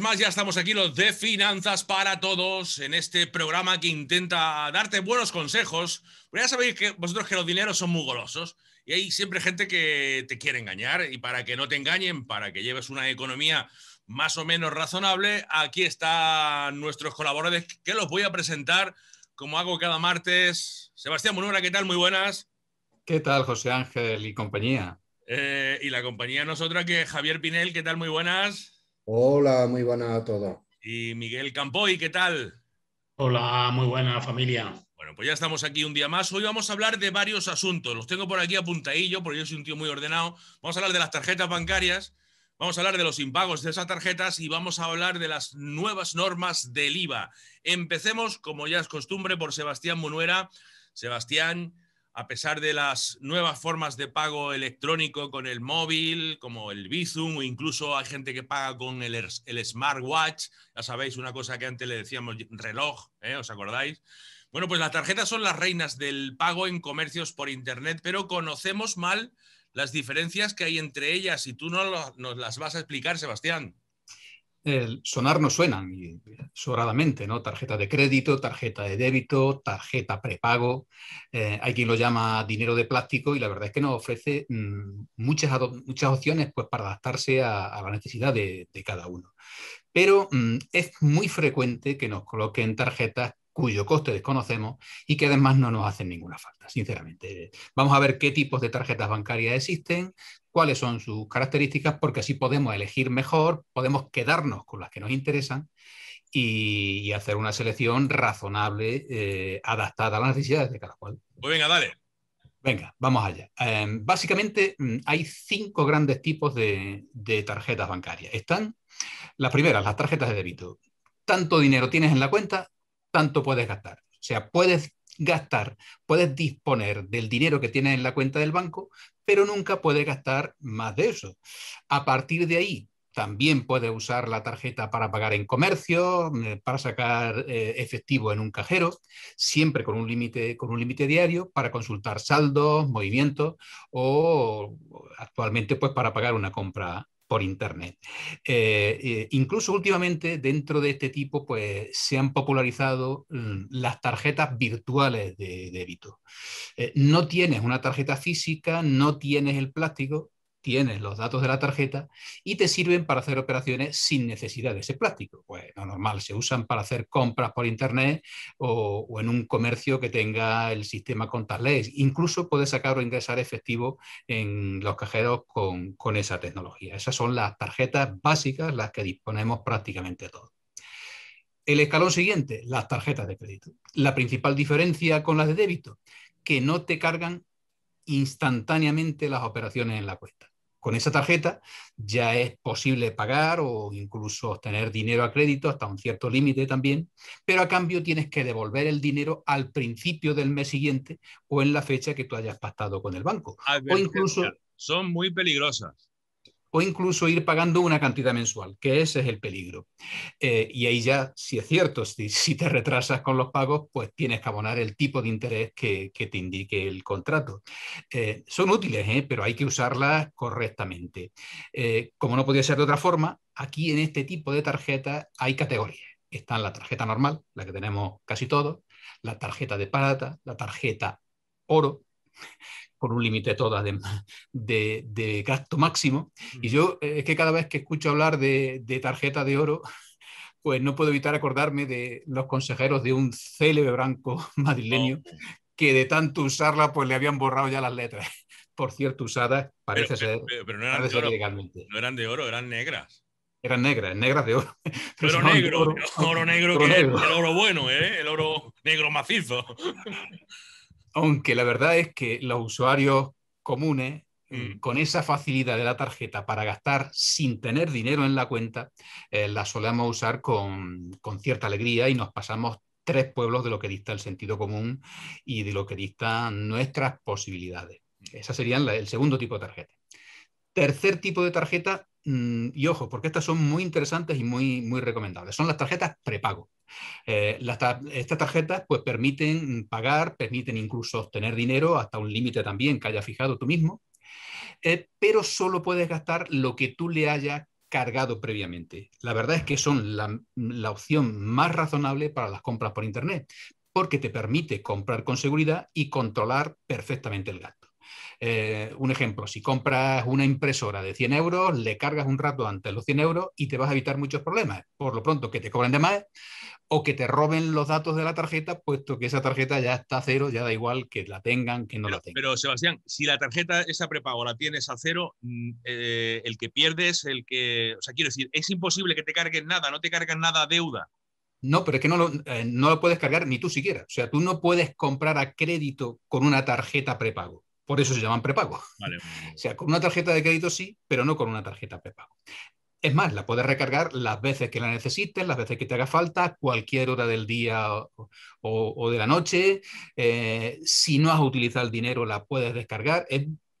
más ya estamos aquí los de Finanzas para Todos en este programa que intenta darte buenos consejos. Pero ya sabéis que vosotros que los dineros son muy golosos y hay siempre gente que te quiere engañar y para que no te engañen, para que lleves una economía más o menos razonable, aquí están nuestros colaboradores que los voy a presentar como hago cada martes. Sebastián Monura, ¿qué tal? Muy buenas. ¿Qué tal, José Ángel y compañía? Eh, y la compañía nosotros que Javier Pinel, ¿qué tal? Muy buenas. Hola, muy buenas a todos. Y Miguel Campoy, ¿qué tal? Hola, muy buena familia. Bueno, pues ya estamos aquí un día más. Hoy vamos a hablar de varios asuntos. Los tengo por aquí apuntadillo, porque yo soy un tío muy ordenado. Vamos a hablar de las tarjetas bancarias, vamos a hablar de los impagos de esas tarjetas y vamos a hablar de las nuevas normas del IVA. Empecemos, como ya es costumbre, por Sebastián Munuera. Sebastián, a pesar de las nuevas formas de pago electrónico con el móvil, como el Bizum, o incluso hay gente que paga con el, smartwatch, ya sabéis, una cosa que antes le decíamos reloj, ¿eh? ¿os acordáis? Bueno, pues las tarjetas son las reinas del pago en comercios por Internet, pero conocemos mal las diferencias que hay entre ellas y tú no nos las vas a explicar, Sebastián el sonar no suenan, y sobradamente, ¿no? Tarjeta de crédito, tarjeta de débito, tarjeta prepago. Eh, hay quien lo llama dinero de plástico y la verdad es que nos ofrece mm, muchas, muchas opciones pues, para adaptarse a, la necesidad de, cada uno. Pero mm, es muy frecuente que nos coloquen tarjetas cuyo coste desconocemos y que además no nos hacen ninguna falta, sinceramente. Vamos a ver qué tipos de tarjetas bancarias existen, cuáles son sus características, porque así podemos elegir mejor, podemos quedarnos con las que nos interesan y, hacer una selección razonable, eh, adaptada a las necesidades de cada cual. Pues venga, dale. Venga, vamos allá. Em, básicamente mm, hay cinco grandes tipos de tarjetas bancarias. Están las primeras, las tarjetas de débito. Tanto dinero tienes en la cuenta tanto puedes gastar. O sea, puedes gastar, puedes disponer del dinero que tienes en la cuenta del banco, pero nunca puedes gastar más de eso. A partir de ahí, también puedes usar la tarjeta para pagar en comercio, eh, para sacar eh, efectivo en un cajero, siempre con un límite con un límite diario para consultar saldos, movimientos o actualmente pues para pagar una compra por Internet. Eh, eh, incluso últimamente, dentro de este tipo, pues se han popularizado mm, las tarjetas virtuales de débito. Eh, no tienes una tarjeta física, no tienes el plástico, tienes los datos de la tarjeta y te sirven para hacer operaciones sin necesidad de ese plástico. Pues lo normal, se usan para hacer compras por Internet o, en un comercio que tenga el sistema contactless. Incluso puedes sacar o ingresar efectivo en los cajeros con, con esa tecnología. Esas son las tarjetas básicas, las que disponemos prácticamente todos. El escalón siguiente, las tarjetas de crédito. La principal diferencia con las de débito, que no te cargan instantáneamente las operaciones en la cuenta con esa tarjeta ya es posible pagar o incluso obtener dinero a crédito hasta un cierto límite también, pero a cambio tienes que devolver el dinero al principio del mes siguiente o en la fecha que tú hayas pactado con el banco. Ah, o incluso... Son muy peligrosas o incluso ir pagando una cantidad mensual, que ese es el peligro. Eh, y ahí ya, si es cierto, si, te retrasas con los pagos, pues tienes que abonar el tipo de interés que, te indique el contrato. Eh, son útiles, ¿eh? pero hay que usarlas correctamente. como no podía ser de otra forma, aquí en este tipo de tarjetas hay categorías. Están la tarjeta normal, la que tenemos casi todos, la tarjeta de plata, la tarjeta oro, por un límite todo de, de, gasto máximo. Y mm. yo eh, es que cada vez que escucho hablar de, de tarjeta de oro, pues no puedo evitar acordarme de los consejeros de un célebre branco madrileño que de tanto usarla, pues le habían borrado ya las letras. Por cierto, usadas parece ser. Pero, no, eran de oro, eran negras. Eran negras, negras de oro. Pero negro, oro, negro, que el oro bueno, ¿eh? el oro negro macizo. Aunque la verdad es que los usuarios comunes, eh, mm. con esa facilidad de la tarjeta para gastar sin tener dinero en la cuenta, eh, la solemos usar con, cierta alegría y nos pasamos tres pueblos de lo que dicta el sentido común y de lo que dictan nuestras posibilidades. Mm. Esa sería el segundo tipo de tarjeta. Tercer tipo de tarjeta, mm, y ojo, porque estas son muy interesantes y muy, muy recomendables, son las tarjetas prepago. Eh, estas tarjetas pues, permiten pagar, permiten incluso obtener dinero hasta un límite también que hayas fijado tú mismo, eh, pero solo puedes gastar lo que tú le hayas cargado previamente. La verdad es que son la opción más razonable para las compras por Internet, porque te permite comprar con seguridad y controlar perfectamente el gasto. Eh, un ejemplo, si compras una impresora de 100 euros, le cargas un rato antes los 100 euros y te vas a evitar muchos problemas. Por lo pronto, que te cobren de más o que te roben los datos de la tarjeta, puesto que esa tarjeta ya está a cero, ya da igual que la tengan, que no la tengan. Pero Sebastián, si la tarjeta esa prepago la tienes a cero, mm, eh, el que pierdes, el que... O sea, quiero decir, es imposible que te carguen nada, no te cargan nada deuda. No, pero es que no eh, no lo puedes cargar ni tú siquiera. O sea, tú no puedes comprar a crédito con una tarjeta prepago. Por eso se llaman prepago. O sea, con una tarjeta de crédito sí, pero no con una tarjeta prepago. Es más, la puedes recargar las veces que la necesites, las veces que te haga falta, cualquier hora del día o, de la noche. Eh, si no has utilizado el dinero, la puedes descargar.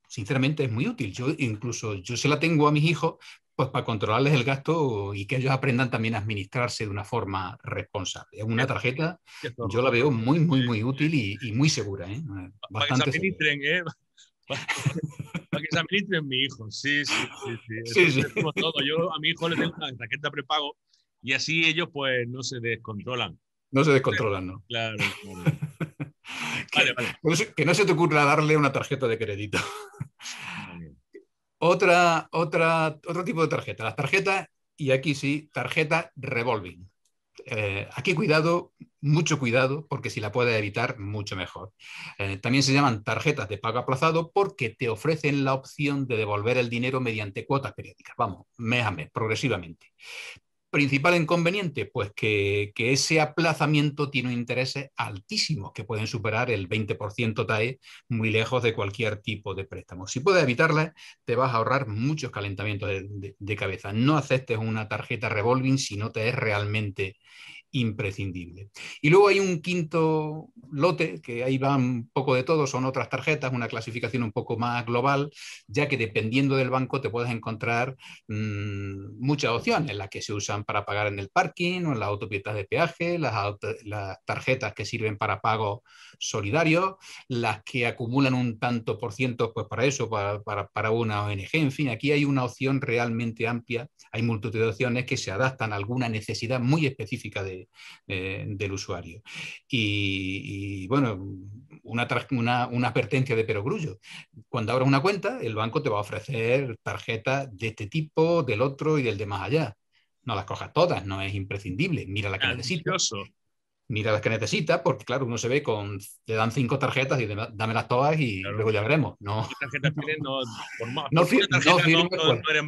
sinceramente, es muy útil. Yo incluso, yo se la tengo a mis hijos pues para controlarles el gasto y que ellos aprendan también a administrarse de una forma responsable. Es una tarjeta, yo la veo muy, muy, muy útil y, muy segura. ¿eh? para que se administren, ¿eh? Para, que se administren mi hijo. Sí, sí, sí. sí. sí, sí. Yo a mi hijo le tengo una tarjeta prepago y así ellos pues no se descontrolan. No se descontrolan, ¿no? Claro, claro. Que no se te ocurra darle una tarjeta de crédito. Otra, otra, otro tipo de tarjeta, las tarjetas, y aquí sí, tarjeta revolving. Eh, aquí cuidado, mucho cuidado, porque si la puedes evitar, mucho mejor. Eh, también se llaman tarjetas de pago aplazado porque te ofrecen la opción de devolver el dinero mediante cuotas periódicas, vamos, mes a mes, progresivamente. Principal inconveniente, pues que, ese aplazamiento tiene intereses altísimos que pueden superar el 20% TAE muy lejos de cualquier tipo de préstamo. Si puedes evitarla, te vas a ahorrar muchos calentamientos de, cabeza. No aceptes una tarjeta revolving si no te es realmente imprescindible. Y luego hay un quinto lote, que ahí va un poco de todo, son otras tarjetas, una clasificación un poco más global, ya que dependiendo del banco te puedes encontrar mm, muchas opciones, en las que se usan para pagar en el parking o en las autopistas de peaje, las, tarjetas que sirven para pagos solidarios, las que acumulan un tanto por ciento pues para eso, para, una ONG. En fin, aquí hay una opción realmente amplia, hay multitud de opciones que se adaptan a alguna necesidad muy específica eh, del usuario. Y, bueno, una, una, una, advertencia de perogrullo. Cuando abras una cuenta, el banco te va a ofrecer tarjetas de este tipo, del otro y del de más allá no las cojas todas, no es imprescindible. Mira la que necesitas. Mira las que necesitas, porque claro, uno se ve con. le dan cinco tarjetas y dámelas todas y luego ya veremos. No,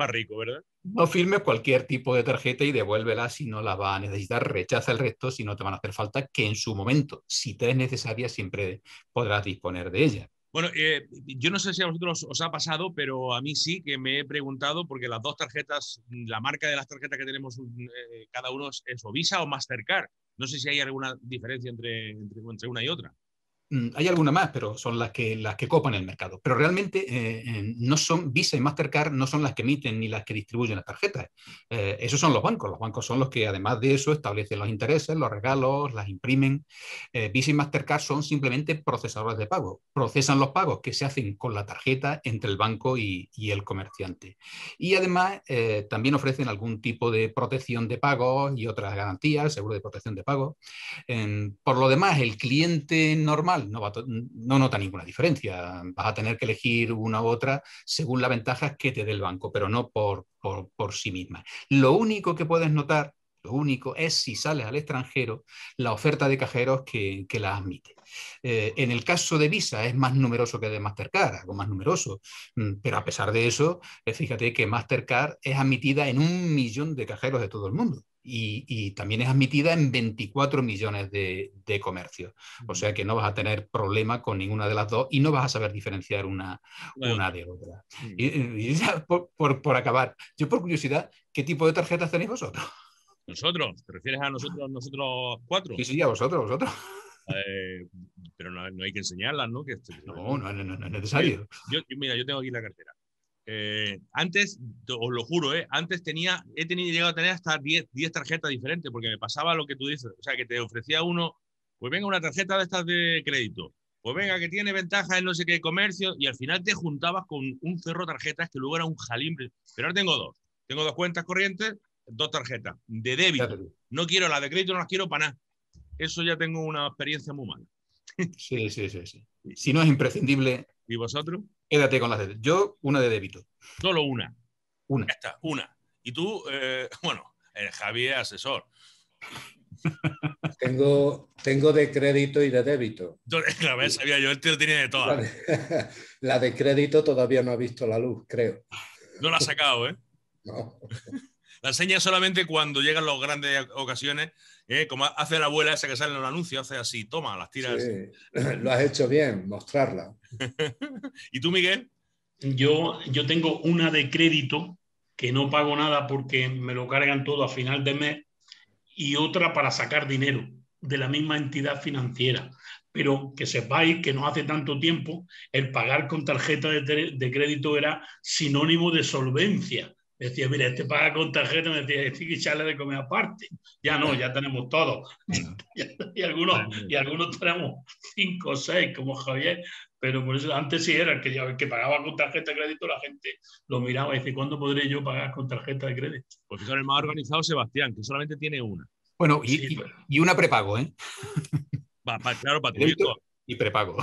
rico, No firmes cualquier tipo de tarjeta y devuélvela si no la va a necesitar. Rechaza el resto si no te van a hacer falta, que en su momento, si te es necesaria, siempre podrás disponer de ella. Bueno, eh, yo no sé si a vosotros os ha pasado, pero a mí sí que me he preguntado, porque las dos tarjetas, la marca de las tarjetas que tenemos eh, cada uno es, OVISA o Visa o Mastercard. No sé si hay alguna diferencia entre, entre una y otra. Mm, hay alguna más, pero son las que, las que copan el mercado. Pero realmente eh, eh, no son Visa y Mastercard, no son las que emiten ni las que distribuyen las tarjetas. Eh, esos son los bancos. Los bancos son los que, además de eso, establecen los intereses, los regalos, las imprimen. Visa y Mastercard son simplemente procesadores de pago. Procesan los pagos que se hacen con la tarjeta entre el banco y, y el comerciante. Y además también ofrecen algún tipo de protección de pagos y otras garantías, seguro de protección de pagos. por lo demás, el cliente normal no, nota ninguna diferencia. Vas a tener que elegir una u otra según las ventajas que te dé el banco, pero no por, por, sí misma. Lo único que puedes notar lo único es si sales al extranjero la oferta de cajeros que, la admite. Eh, en el caso de Visa es más numeroso que de Mastercard, algo más numeroso, mm, pero a pesar de eso, eh, fíjate que Mastercard es admitida en un millón de cajeros de todo el mundo y, también es admitida en 24 millones de, comercios. O sea que no vas a tener problema con ninguna de las dos y no vas a saber diferenciar una, una de otra. Mm. Y, por, acabar, yo por curiosidad, ¿qué tipo de tarjetas tenéis vosotros? ¿Nosotros? ¿Te refieres a nosotros, nosotros cuatro? Sí, sí, a vosotros, vosotros. Eh, pero no, hay que enseñarlas, ¿no? no, no, es necesario. mira, yo tengo aquí la cartera. Eh, antes, os lo juro, eh, antes tenía, he tenido, llegado a tener hasta 10, tarjetas diferentes porque me pasaba lo que tú dices. O sea, que te ofrecía uno, pues venga, una tarjeta de estas de crédito. Pues venga, que tiene ventaja en no sé qué comercio. Y al final te juntabas con un cerro de tarjetas que luego era un jalimbre. Pero ahora tengo dos. Tengo dos cuentas corrientes, dos tarjetas de débito. No quiero las de crédito, no las quiero para nada. Eso ya tengo una experiencia muy mala. Sí, sí, sí, sí. Si no es imprescindible. ¿Y vosotros? Quédate con las de. Yo, una de débito. Solo una. Una. está una. Y tú, eh, bueno, eh, Javier asesor. Tengo, tengo de crédito y de débito. sabía yo, el tío tiene de todas. La de, crédito todavía no ha visto la luz, creo. No la ha sacado, ¿eh? La enseña solamente cuando llegan las grandes ocasiones ¿eh? como hace la abuela esa que sale en el anuncio, hace así, toma, las tiras. lo has hecho bien, mostrarla. ¿Y tú, Miguel? Yo, yo tengo una de crédito que no pago nada porque me lo cargan todo a final de mes y otra para sacar dinero de la misma entidad financiera. Pero que sepáis que no hace tanto tiempo el pagar con tarjeta de crédito era sinónimo de solvencia decía, mira, este paga con tarjeta, me decía, este que echarle de comer aparte. Ya no, ya tenemos todo. y, algunos, y algunos tenemos cinco o seis, como Javier, pero por eso antes sí era que, el que pagaba con tarjeta de crédito, la gente lo miraba y decía, ¿cuándo podré yo pagar con tarjeta de crédito? Pues el más organizado Sebastián, que solamente tiene una. Bueno, y, y, una prepago, ¿eh? Va, claro, para y prepago.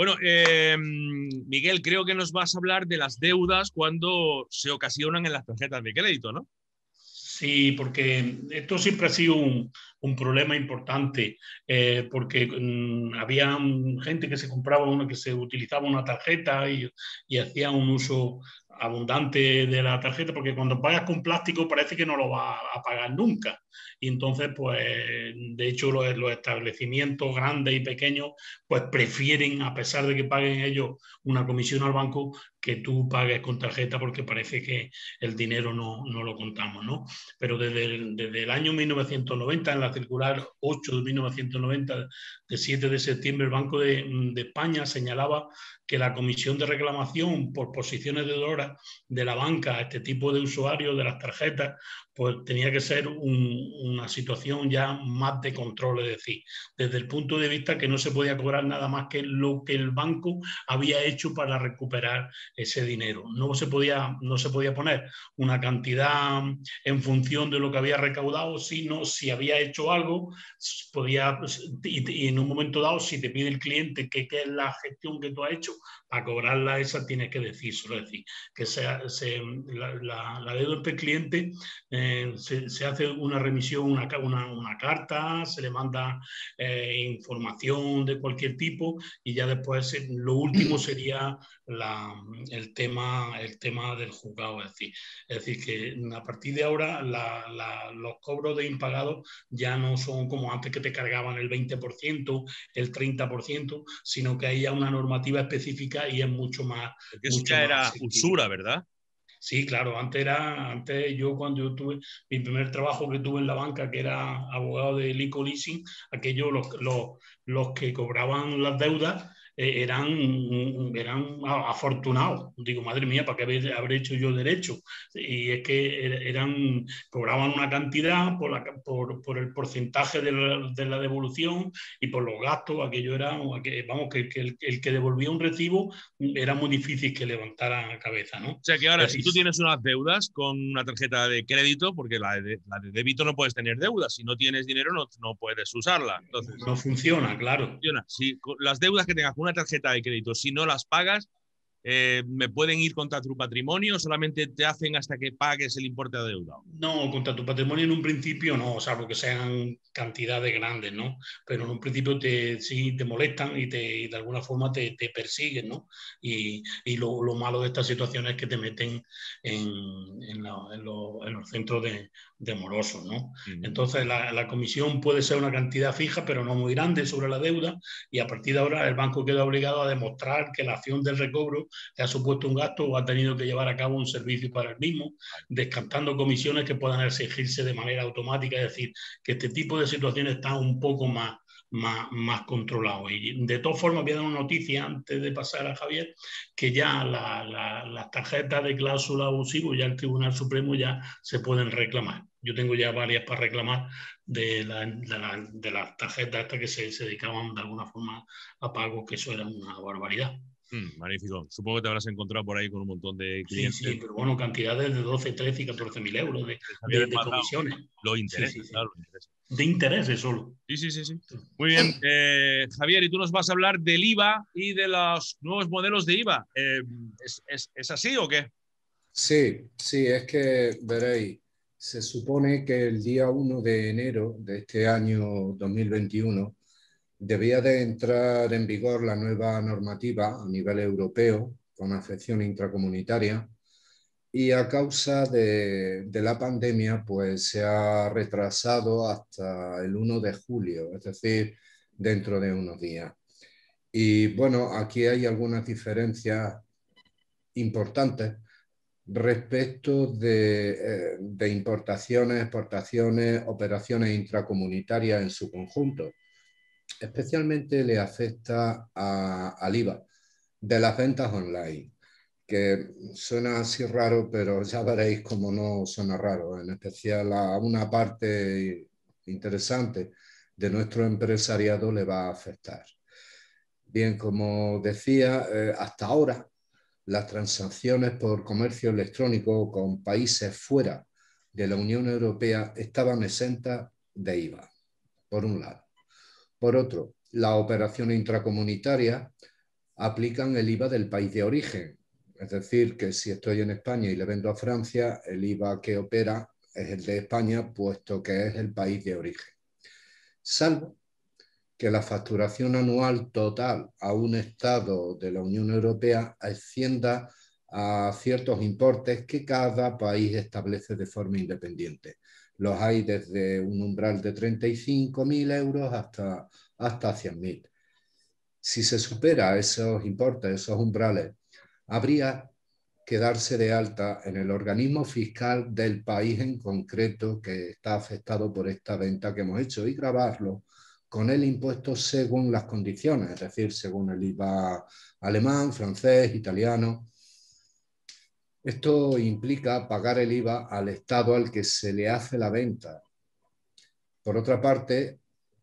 Bueno, eh, Miguel, creo que nos vas a hablar de las deudas cuando se ocasionan en las tarjetas de crédito, ¿no? Sí, porque esto siempre ha sido un, problema importante, eh, porque mm, había gente que se compraba una, que se utilizaba una tarjeta y, y hacía un uso abundante de la tarjeta, porque cuando pagas con plástico parece que no lo va a pagar nunca. Y entonces, pues, de hecho, los, establecimientos grandes y pequeños, pues prefieren, a pesar de que paguen ellos una comisión al banco, que tú pagues con tarjeta porque parece que el dinero no, lo contamos, ¿no? Pero desde el, año 1990, en la circular 8 de 1990, de 7 de septiembre, el Banco de, de España señalaba que la comisión de reclamación por posiciones de dólar de la banca a este tipo de usuarios de las tarjetas, pues tenía que ser un, una situación ya más de control, es decir, desde el punto de vista que no se podía cobrar nada más que lo que el banco había hecho para recuperar ese dinero. No se podía, no se podía poner una cantidad en función de lo que había recaudado, sino si había hecho algo, podía, y, en un momento dado, si te pide el cliente qué es la gestión que tú has hecho, para cobrarla esa tienes que decir, es decir, que sea, la, la, deuda del cliente eh, se, se hace una misión una, carta, se le manda eh, información de cualquier tipo y ya después eh, lo último sería el, tema, el tema del juzgado. Es decir, es decir que a partir de ahora los cobros de impagados ya no son como antes que te cargaban el 20%, el 30%, sino que hay ya una normativa específica y es mucho más... que era usura, ¿verdad? Sí, claro, antes era, antes yo cuando yo tuve mi primer trabajo que tuve en la banca, que era abogado de Lico Leasing, aquellos los, los, los que cobraban las deudas, eh, eran, mm, eran afortunados. Digo, madre mía, ¿para qué habré hecho yo derecho? Y es que er, eran, cobraban una cantidad por, la, por, el porcentaje de la, devolución y por los gastos, aquello era, eh, vamos, que, el, que devolvía un recibo mm, era muy difícil que levantara la cabeza, ¿no? O sea que ahora, eh, si tú tienes unas deudas con una tarjeta de crédito, porque la de, débito no puedes tener deudas, si no tienes dinero no, puedes usarla. Entonces, no funciona, claro. Si las deudas que tengas una tarjeta de crédito. Si no las pagas, eh, ¿me pueden ir contra tu patrimonio o solamente te hacen hasta que pagues el importe de deuda? No, contra tu patrimonio en un principio no, salvo que sean cantidades grandes, ¿no? Pero en un principio te, sí te molestan y, te, de alguna forma te, te persiguen, ¿no? Y, y lo, lo, malo de estas situaciones es que te meten en, en, los centros de, de morosos, ¿no? Entonces la comisión puede ser una cantidad fija, pero no muy grande sobre la deuda y a partir de ahora el banco queda obligado a demostrar que la acción del recobro le ha supuesto un gasto o ha tenido que llevar a cabo un servicio para el mismo, descartando comisiones que puedan exigirse de manera automática, es decir, que este tipo de situaciones está un poco más, más, Y de todas formas, voy una noticia antes de pasar a Javier, que ya las tarjetas de cláusula abusivo, ya el Tribunal Supremo ya se pueden reclamar. Yo tengo ya varias para reclamar de, las tarjetas hasta que se, se dedicaban de alguna forma a pagos, que eso era una barbaridad. Mm, magnífico. Supongo que te habrás encontrado por ahí con un montón de clientes. Sí, sí pero bueno, cantidades de 12, 13 y 14 mil euros de, de, comisiones. Los intereses, claro, intereses. De intereses solo. Sí, sí, sí. sí. Muy bien. Eh, Javier, y tú nos vas a hablar del IVA y de los nuevos modelos de IVA. Eh, ¿es, es así o qué? Sí, sí, es que veréis. Se supone que el día 1 de enero de este año 2021 debía de entrar en vigor la nueva normativa a nivel europeo con afección intracomunitaria y a causa de, la pandemia pues se ha retrasado hasta el 1 de julio, es decir, dentro de unos días. Y bueno, aquí hay algunas diferencias importantes respecto de eh, importaciones, exportaciones, operaciones intracomunitarias en su conjunto especialmente le afecta al IVA de las ventas online, que suena así raro, pero ya veréis cómo no suena raro, en especial a una parte interesante de nuestro empresariado le va a afectar. Bien, como decía, eh, hasta ahora las transacciones por comercio electrónico con países fuera de la Unión Europea estaban exentas de IVA, por un lado. Por otro, la operación intracomunitaria aplican el IVA del país de origen. Es decir, que si estoy en España y le vendo a Francia, el IVA que opera es el de España, puesto que es el país de origen. Salvo que la facturación anual total a un Estado de la Unión Europea ascienda a ciertos importes que cada país establece de forma independiente. Los hay desde un umbral de 35.000 euros hasta, hasta 100.000. Si se supera esos importes, esos umbrales, habría que darse de alta en el organismo fiscal del país en concreto que está afectado por esta venta que hemos hecho y grabarlo con el impuesto según las condiciones, es decir, según el IVA alemán, francés, italiano. Esto implica pagar el IVA al Estado al que se le hace la venta. Por otra parte,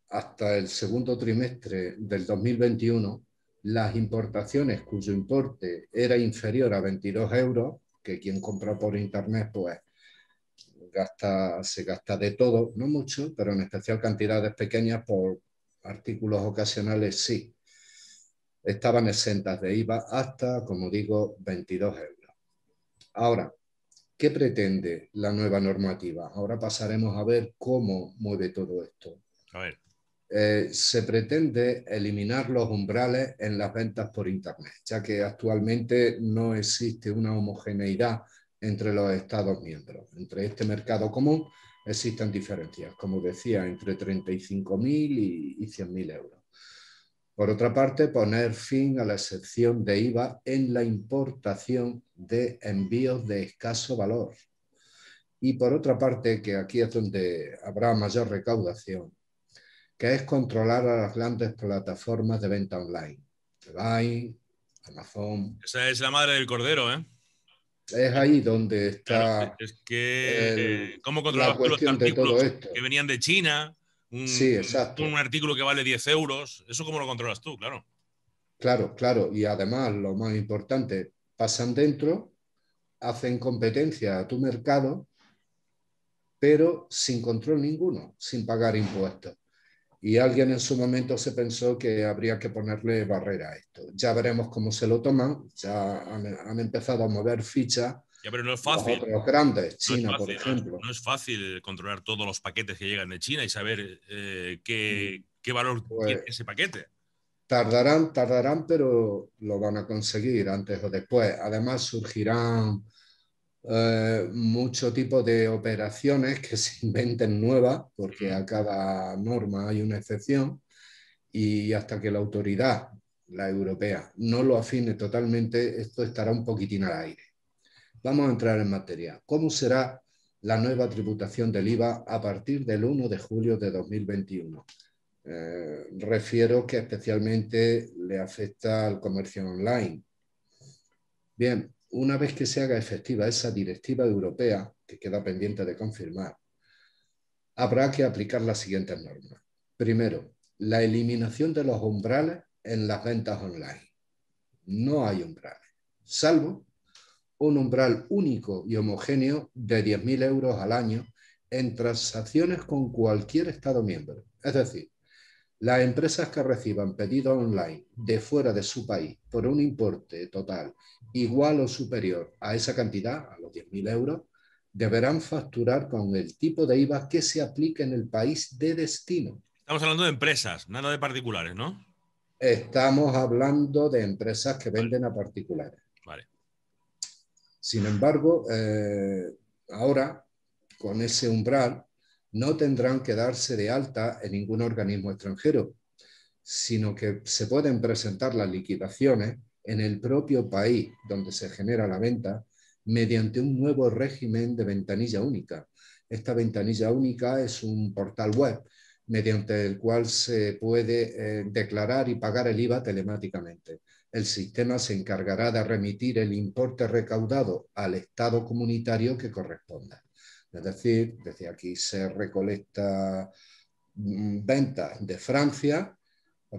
hasta el segundo trimestre del 2021, las importaciones cuyo importe era inferior a 22 euros, que quien compra por internet pues gasta, se gasta de todo, no mucho, pero en especial cantidades pequeñas por artículos ocasionales sí, estaban exentas de IVA hasta, como digo, 22 euros. Ahora, ¿qué pretende la nueva normativa? Ahora pasaremos a ver cómo mueve todo esto. Eh, se pretende eliminar los umbrales en las ventas por Internet, ya que actualmente no existe una homogeneidad entre los Estados miembros. Entre este mercado común existen diferencias, como decía, entre 35.000 y 100.000 euros. Por otra parte, poner fin a la excepción de IVA en la importación de envíos de escaso valor. Y por otra parte, que aquí es donde habrá mayor recaudación, que es controlar a las grandes plataformas de venta online. Amazon. Esa es la madre del cordero, ¿eh? Es ahí donde está. es que. Eh, ¿Cómo controlar los artículos de todo esto? que venían de China? un, sí, exacto. un artículo que vale 10 euros. Eso cómo lo controlas tú, claro. Claro, claro. Y además, lo más importante, pasan dentro, hacen competencia a tu mercado, pero sin control ninguno, sin pagar impuestos. Y alguien en su momento se pensó que habría que ponerle barrera a esto. Ya veremos cómo se lo toman, ya han, han empezado a mover fichas ya, pero no es fácil. China, por ejemplo. No es fácil controlar todos los paquetes que llegan de China y saber eh, qué, mm. qué, valor pues tiene ese paquete. Tardarán, tardarán, pero lo van a conseguir antes o después. Además, surgirán eh, mucho tipo de operaciones que se inventen nuevas, porque mm. a cada norma hay una excepción, y hasta que la autoridad, la europea, no lo afine totalmente, esto estará un poquitín al aire. Vamos a entrar en materia. ¿Cómo será la nueva tributación del IVA a partir del 1 de julio de 2021? Eh, refiero que especialmente le afecta al comercio online. Bien, una vez que se haga efectiva esa directiva europea, que queda pendiente de confirmar, habrá que aplicar las siguientes normas. Primero, la eliminación de los umbrales en las ventas online. No hay umbrales, salvo un umbral único y homogéneo de 10.000 euros al año en transacciones con cualquier Estado miembro. Es decir, las empresas que reciban pedidos online de fuera de su país por un importe total igual o superior a esa cantidad, a los 10.000 euros, deberán facturar con el tipo de IVA que se aplique en el país de destino. Estamos hablando de empresas, nada de particulares, ¿no? Estamos hablando de empresas que venden a particulares. Vale. Sin embargo, eh, ahora, con ese umbral, no tendrán que darse de alta en ningún organismo extranjero, sino que se pueden presentar las liquidaciones en el propio país donde se genera la venta mediante un nuevo régimen de ventanilla única. Esta ventanilla única es un portal web mediante el cual se puede eh, declarar y pagar el IVA telemáticamente el sistema se encargará de remitir el importe recaudado al Estado comunitario que corresponda. Es decir, desde aquí se recolecta mm, ventas de Francia,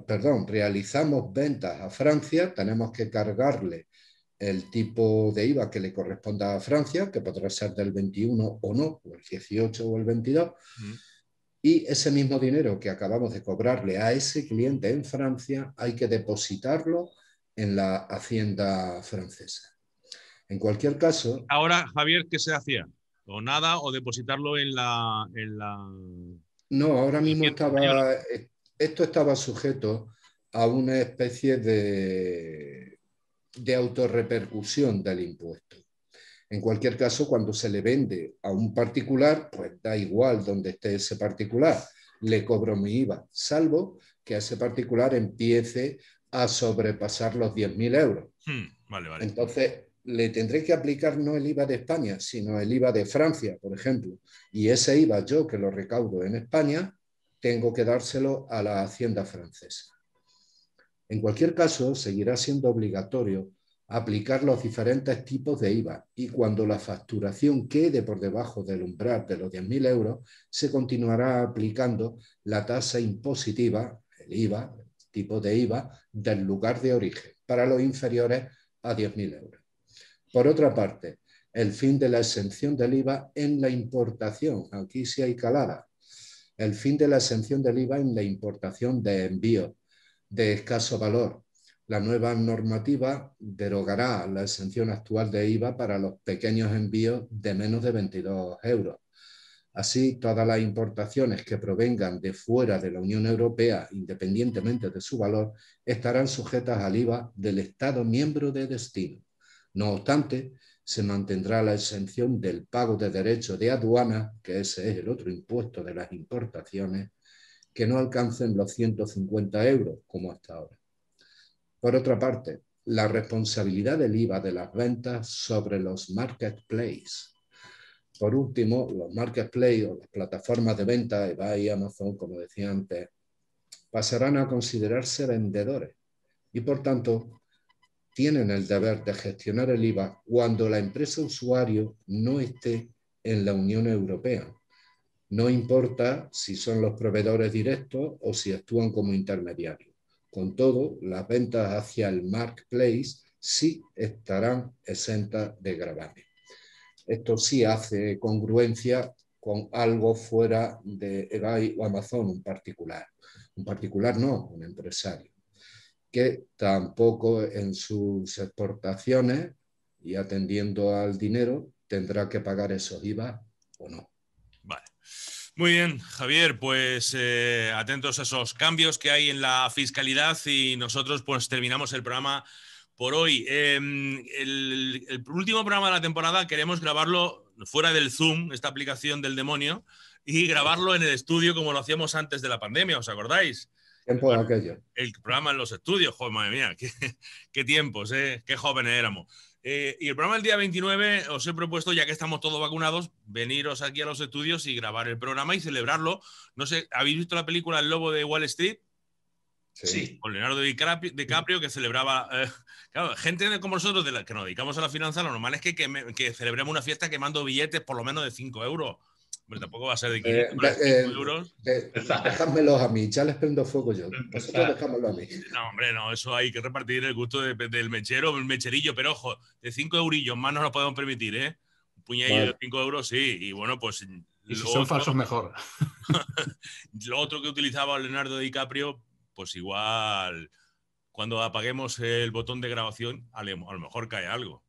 perdón, realizamos ventas a Francia, tenemos que cargarle el tipo de IVA que le corresponda a Francia, que podrá ser del 21 o no, o el 18 o el 22, y ese mismo dinero que acabamos de cobrarle a ese cliente en Francia hay que depositarlo en la hacienda francesa. En cualquier caso... Ahora, Javier, ¿qué se hacía? ¿O nada? ¿O depositarlo en la...? No, ahora mismo estaba... Esto estaba sujeto a una especie de, de autorrepercusión del impuesto. En cualquier caso, cuando se le vende a un particular, pues da igual donde esté ese particular, le cobro mi IVA, salvo que ese particular empiece a sobrepasar los 10.000 euros. Hmm, Entonces, le tendré que aplicar no el IVA de España, sino el IVA de Francia, por ejemplo. Y ese IVA yo que lo recaudo en España, tengo que dárselo a la Hacienda francesa. En cualquier caso, seguirá siendo obligatorio aplicar los diferentes tipos de IVA y cuando la facturación quede por debajo del umbral de los 10.000 euros, se continuará aplicando la tasa impositiva, el IVA, tipo de IVA del lugar de origen para los inferiores a 10.000 euros. Por otra parte, el fin de la exención del IVA en la importación, aquí sí hay calada, el fin de la exención del IVA en la importación de envíos de escaso valor. La nueva normativa derogará la exención actual de IVA para los pequeños envíos de menos de 22 euros Así, todas las importaciones que provengan de fuera de la Unión Europea, independientemente de su valor, estarán sujetas al IVA del Estado miembro de destino. No obstante, se mantendrá la exención del pago de derechos de aduana, que ese es el otro impuesto de las importaciones, que no alcancen los 150 euros como hasta ahora. Por otra parte, la responsabilidad del IVA de las ventas sobre los marketplaces por último, los marketplaces o las plataformas de venta, eBay, Amazon, como decía antes, pasarán a considerarse vendedores y por tanto tienen el deber de gestionar el IVA cuando la empresa usuario no esté en la Unión Europea. No importa si son los proveedores directos o si actúan como intermediarios. Con todo, las ventas hacia el marketplace sí estarán exentas de gravamen. Esto sí hace congruencia con algo fuera de eBay o Amazon, un particular. Un particular no, un empresario, que tampoco en sus exportaciones y atendiendo al dinero tendrá que pagar esos IVA o no. Vale. Muy bien, Javier, pues eh, atentos a esos cambios que hay en la fiscalidad y nosotros pues terminamos el programa por hoy. Em, el, último programa de la temporada queremos grabarlo fuera del Zoom, esta aplicación del demonio, y grabarlo en el estudio como lo hacíamos antes de la pandemia, ¿os acordáis? El programa en los estudios, joder, madre mía, qué, tiempos, eh, qué jóvenes éramos. Eh, y el programa del día 29 os he propuesto, ya que estamos todos vacunados, veniros aquí a los estudios y grabar el programa y celebrarlo. No sé, ¿habéis visto la película El Lobo de Wall Street? Sí. Con Leonardo DiCaprio que celebraba. Eh, claro, gente como nosotros de la, que nos dedicamos a la finanza, lo normal es que, celebremos una fiesta quemando billetes por lo menos de 5 euros. Pero tampoco va a ser de eh, eh, euros. a mí, ya les prendo fuego yo. Mm, a mí. No, hombre, no, eso hay que repartir el gusto del mechero, el mecherillo, pero ojo, de 5 eurillos más no nos podemos permitir, ¿eh? Un puñadillo de 5 euros, sí, y bueno, pues. Y si son falsos, mejor. lo otro que utilizaba Leonardo DiCaprio pues igual cuando apaguemos el botón de grabación, a lo mejor cae algo.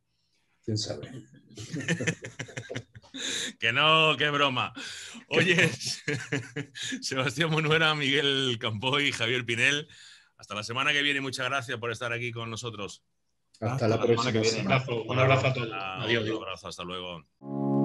¿Quién sabe? que no, qué broma. Oye, Sebastián Monuera, Miguel Campoy, Javier Pinel, hasta la semana que viene, muchas gracias por estar aquí con nosotros. Hasta, la, próxima. un abrazo a todos. Adiós. Un abrazo, hasta luego.